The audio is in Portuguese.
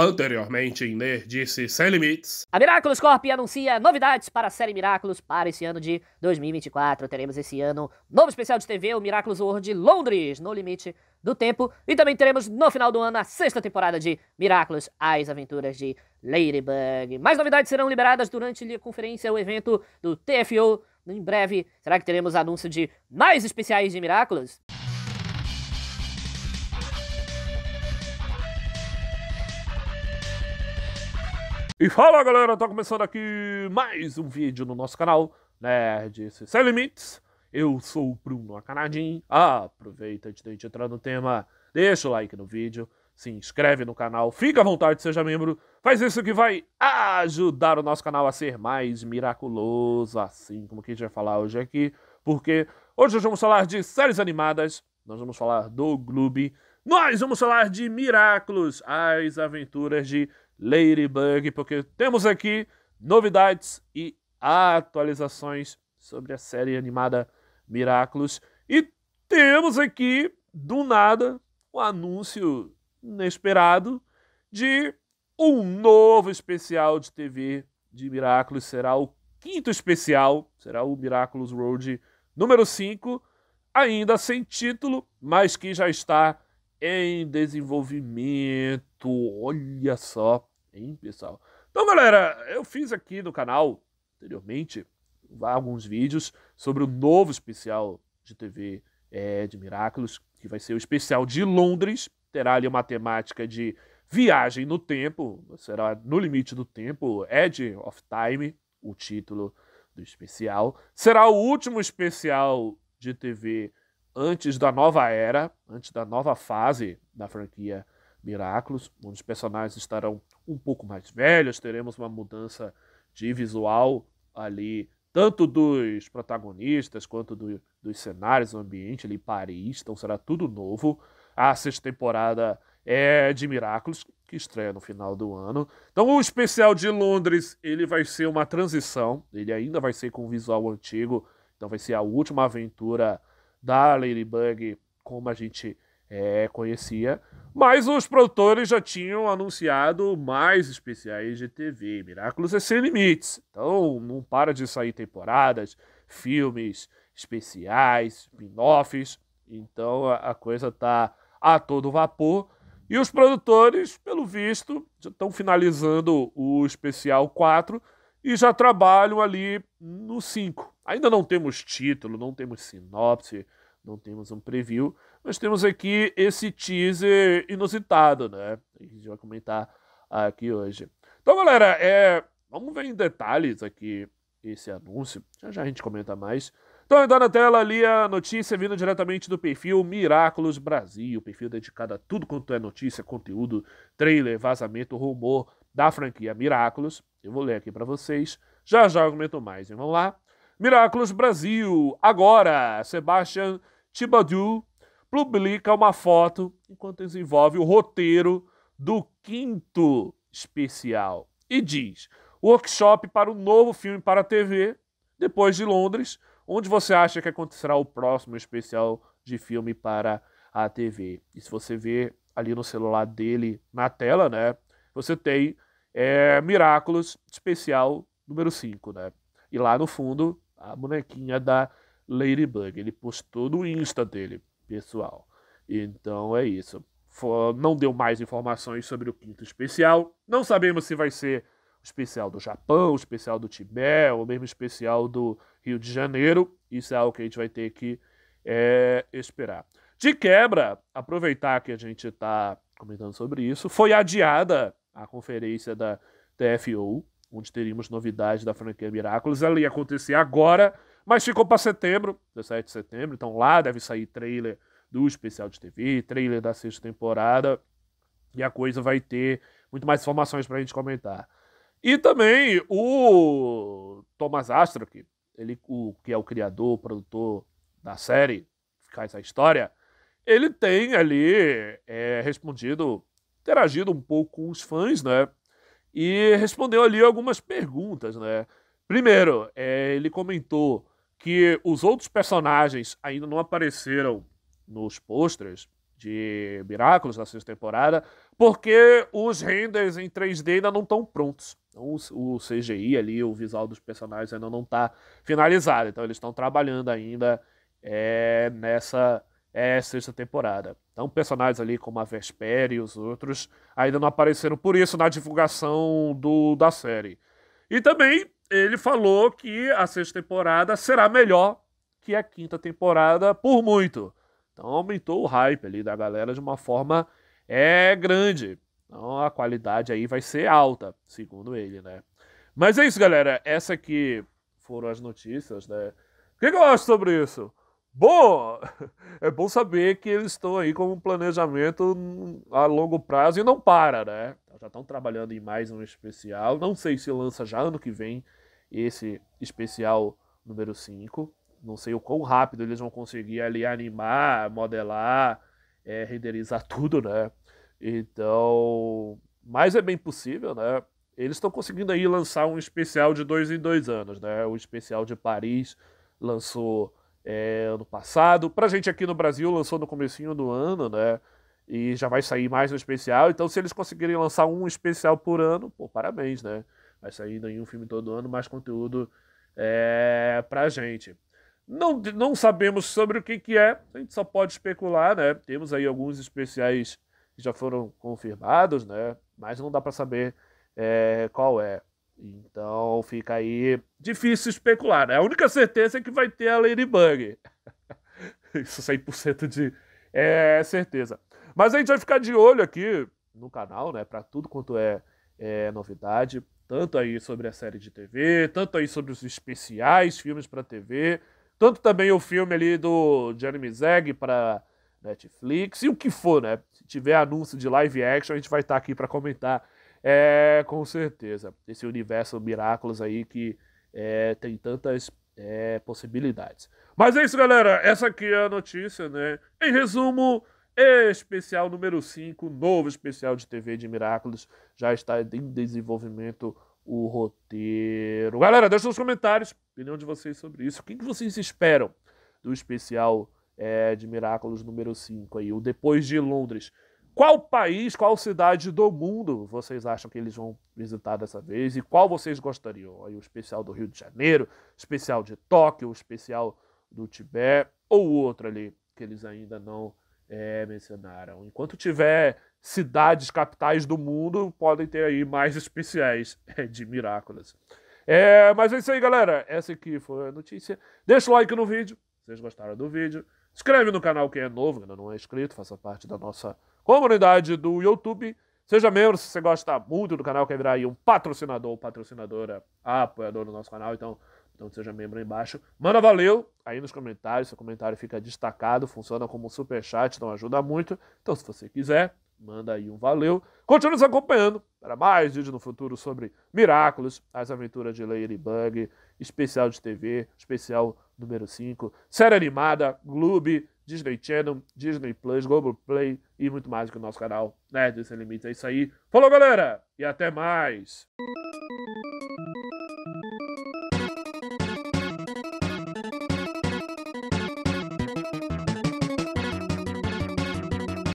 Anteriormente em Ner disse Sem Limites. A Miraculous Corp anuncia novidades para a série Miraculous para esse ano de 2024. Teremos esse ano novo especial de TV, o Miraculous World de Londres, no limite do tempo. E também teremos no final do ano a sexta temporada de Miraculous, as aventuras de Ladybug. Mais novidades serão liberadas durante a conferência, o evento do TFO. Em breve, será que teremos anúncio de mais especiais de Miraculous? E fala galera, tá começando aqui mais um vídeo no nosso canal Nerd Sem Limites. Eu sou o Bruno Acanadinho Ah, aproveita antes da gente entrar no tema, deixa o like no vídeo, se inscreve no canal, fica à vontade, seja membro. Faz isso que vai ajudar o nosso canal a ser mais miraculoso, assim como que a gente vai falar hoje aqui. Porque hoje nós vamos falar de séries animadas, nós vamos falar do Gloob, nós vamos falar de Miraculous, as aventuras de Ladybug, porque temos aqui novidades e atualizações sobre a série animada Miraculous. E temos aqui, do nada, o um anúncio inesperado de um novo especial de TV de Miraculous. Será o quinto especial, será o Miraculous Road número 5, ainda sem título, mas que já está em desenvolvimento. Olha só, hein, pessoal? Então, galera, eu fiz aqui no canal anteriormente alguns vídeos sobre o novo especial de TV é, de Miraculous, que vai ser o especial de Londres. Terá ali uma temática de viagem no tempo, será no limite do tempo, Edge of Time, o título do especial. Será o último especial de TV antes da nova era, antes da nova fase da franquia Miraculous, onde os personagens estarão um pouco mais velhos, teremos uma mudança de visual ali, tanto dos protagonistas quanto do, dos cenários, o ambiente ali, Paris, então será tudo novo. A sexta temporada é de Miraculous, que estreia no final do ano. Então o especial de Londres, ele vai ser uma transição, ele ainda vai ser com o visual antigo, então vai ser a última aventura da Ladybug como a gente é, conhecia. Mas os produtores já tinham anunciado mais especiais de TV. Miraculous é sem limites. Então não para de sair temporadas, filmes, especiais, spin-offs. Então a, coisa tá a todo vapor. E os produtores, pelo visto, já estão finalizando o especial 4 e já trabalham ali no 5. Ainda não temos título, não temos sinopse, não temos um preview, mas temos aqui esse teaser inusitado, né? A gente vai comentar aqui hoje. Então, galera, é... vamos ver em detalhes aqui esse anúncio. Já já a gente comenta mais. Então, entrando na tela ali a notícia vindo diretamente do perfil Miraculous Brasil, perfil dedicado a tudo quanto é notícia, conteúdo, trailer, vazamento, rumor da franquia Miraculous. Eu vou ler aqui para vocês. Já já eu comento mais, hein? Vamos lá? Miraculous Brasil. Agora, Sebastian Tibadu publica uma foto enquanto desenvolve o roteiro do quinto especial e diz: workshop para o novo filme para a TV, depois de Londres, onde você acha que acontecerá o próximo especial de filme para a TV. E se você vê ali no celular dele, na tela, né, você tem é, eh, Miraculous Especial número 5, né? E lá no fundo a bonequinha da Ladybug. Ele postou no Insta dele, pessoal. Então é isso. Não deu mais informações sobre o quinto especial. Não sabemos se vai ser o especial do Japão, o especial do Tibete, ou mesmo o especial do Rio de Janeiro. Isso é algo que a gente vai ter que é, esperar. De quebra, aproveitar que a gente está comentando sobre isso, foi adiada a conferência da TFO, onde teríamos novidades da franquia Miraculous. Ela ia acontecer agora, mas ficou para setembro, 17 de setembro. Então lá deve sair trailer do especial de TV, trailer da sexta temporada. E a coisa vai ter muito mais informações para a gente comentar. E também o Thomas Astro, que, ele, o, que é o criador, o produtor da série, faz a história, ele tem ali é, respondido, interagido um pouco com os fãs, né? e respondeu ali algumas perguntas, né? Primeiro, é, ele comentou que os outros personagens ainda não apareceram nos posters de Miraculous na sexta temporada, porque os renders em 3D ainda não estão prontos. Então, o CGI ali, o visual dos personagens ainda não está finalizado. Então, eles estão trabalhando ainda é, nessa é, sexta temporada. Então, personagens ali como a Vesper e os outros ainda não apareceram por isso na divulgação do, da série. E também ele falou que a sexta temporada será melhor que a quinta temporada por muito. Então aumentou o hype ali da galera de uma forma é grande. Então a qualidade aí vai ser alta, segundo ele, né? Mas é isso, galera. Essa aqui foram as notícias, né? O que eu acho sobre isso? Bom, é bom saber que eles estão aí com um planejamento a longo prazo e não para, né? Já estão trabalhando em mais um especial. Não sei se lança já ano que vem esse especial número 5. Não sei o quão rápido eles vão conseguir ali animar, modelar, é, renderizar tudo, né? Então. Mas é bem possível, né? Eles estão conseguindo aí lançar um especial de dois em dois anos, né? O especial de Paris lançou é, ano passado. Pra gente aqui no Brasil, lançou no comecinho do ano, né? E já vai sair mais um especial. Então, se eles conseguirem lançar um especial por ano, pô, parabéns, né? Vai sair nenhum filme todo ano, mais conteúdo é, pra gente. Não, não sabemos sobre o que, que é, a gente só pode especular, né? Temos aí alguns especiais que já foram confirmados, né? Mas não dá para saber é, qual é. Então fica aí difícil especular. Né? A única certeza é que vai ter a Ladybug. Isso 100% de é, certeza. Mas a gente vai ficar de olho aqui no canal, né? Para tudo quanto é, é novidade. Tanto aí sobre a série de TV, tanto aí sobre os especiais, filmes para TV, tanto também o filme ali do Jeremy Zeg para Netflix e o que for, né? Se tiver anúncio de live action, a gente vai estar tá aqui para comentar é, com certeza. Esse universo Miraculous aí que é, tem tantas é, possibilidades. Mas é isso, galera. Essa aqui é a notícia, né? Em resumo, especial número 5, novo especial de TV de Miraculous. Já está em desenvolvimento o roteiro. Galera, deixa nos comentários a opinião de vocês sobre isso. O que, vocês esperam do especial é, de Miraculous número 5 aí, o Depois de Londres? Qual país, qual cidade do mundo vocês acham que eles vão visitar dessa vez e qual vocês gostariam? Aí o especial do Rio de Janeiro, especial de Tóquio, especial do Tibete ou outro ali que eles ainda não é, mencionaram. Enquanto tiver cidades capitais do mundo, podem ter aí mais especiais eh, de Miraculous. É, eh, mas é isso aí, galera. Essa aqui foi a notícia. Deixa o like no vídeo vocês gostaram do vídeo. Se inscreve no canal quem é novo, ainda não é inscrito, faça parte da nossa comunidade do YouTube. Seja membro se você gosta muito do canal, quer virar aí um patrocinador ou patrocinadora, apoiador do nosso canal, então, então seja membro aí embaixo. Manda valeu aí nos comentários, seu comentário fica destacado, funciona como super chat, então ajuda muito. Então se você quiser, Manda aí um valeu. Continue nos acompanhando para mais vídeos no futuro sobre Miraculous, as aventuras de Ladybug, especial de TV, especial número 5, série animada, Gloob, Disney Channel, Disney Plus, Play e muito mais que o nosso canal Nerd desse limite É isso aí. Falou, galera, e até mais!